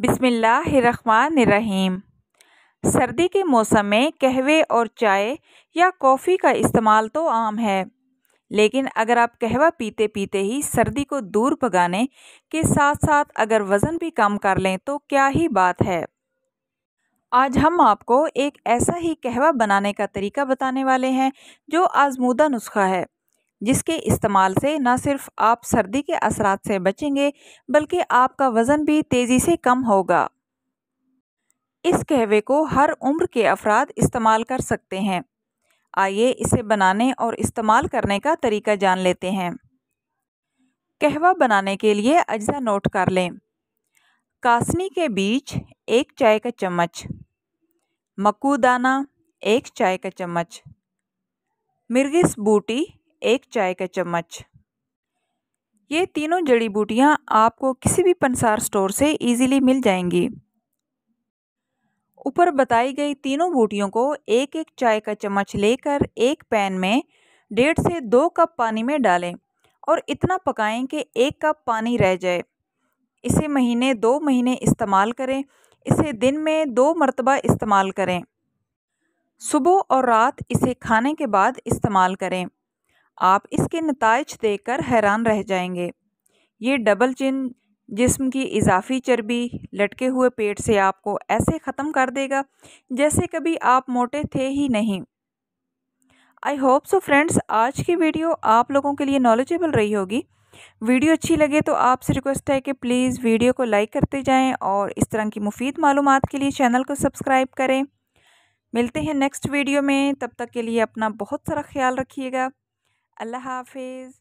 बिसमीम सर्दी के मौसम में कहवे और चाय या कॉफ़ी का इस्तेमाल तो आम है लेकिन अगर आप कहवा पीते पीते ही सर्दी को दूर भगाने के साथ साथ अगर वज़न भी कम कर लें तो क्या ही बात है आज हम आपको एक ऐसा ही कहवा बनाने का तरीका बताने वाले हैं जो आजमूदा नुस्खा है जिसके इस्तेमाल से न सिर्फ आप सर्दी के असरात से बचेंगे बल्कि आपका वज़न भी तेज़ी से कम होगा इस कहवे को हर उम्र के अफराद इस्तेमाल कर सकते हैं आइए इसे बनाने और इस्तेमाल करने का तरीका जान लेते हैं कहवा बनाने के लिए अज्जा नोट कर लें कासनी के बीज एक चाय का चम्मच मक्कू दाना एक चाय का चम्मच मिर्गिस बूटी एक चाय का चम्मच ये तीनों जड़ी बूटियाँ आपको किसी भी पंसार स्टोर से इजीली मिल जाएंगी ऊपर बताई गई तीनों बूटियों को एक एक चाय का चम्मच लेकर एक पैन में डेढ़ से दो कप पानी में डालें और इतना पकाएं कि एक कप पानी रह जाए इसे महीने दो महीने इस्तेमाल करें इसे दिन में दो मरतबा इस्तेमाल करें सुबह और रात इसे खाने के बाद इस्तेमाल करें आप इसके नतज देख कर हैरान रह जाएंगे ये डबल चिन जिस्म की इजाफी चर्बी लटके हुए पेट से आपको ऐसे ख़त्म कर देगा जैसे कभी आप मोटे थे ही नहीं आई होप सो फ्रेंड्स आज की वीडियो आप लोगों के लिए नॉलेजेबल रही होगी वीडियो अच्छी लगे तो आपसे रिक्वेस्ट है कि प्लीज़ वीडियो को लाइक करते जाएं और इस तरह की मुफीद मालूम के लिए चैनल को सब्सक्राइब करें मिलते हैं नेक्स्ट वीडियो में तब तक के लिए अपना बहुत सारा ख्याल रखिएगा আল্লাহ হাফিজ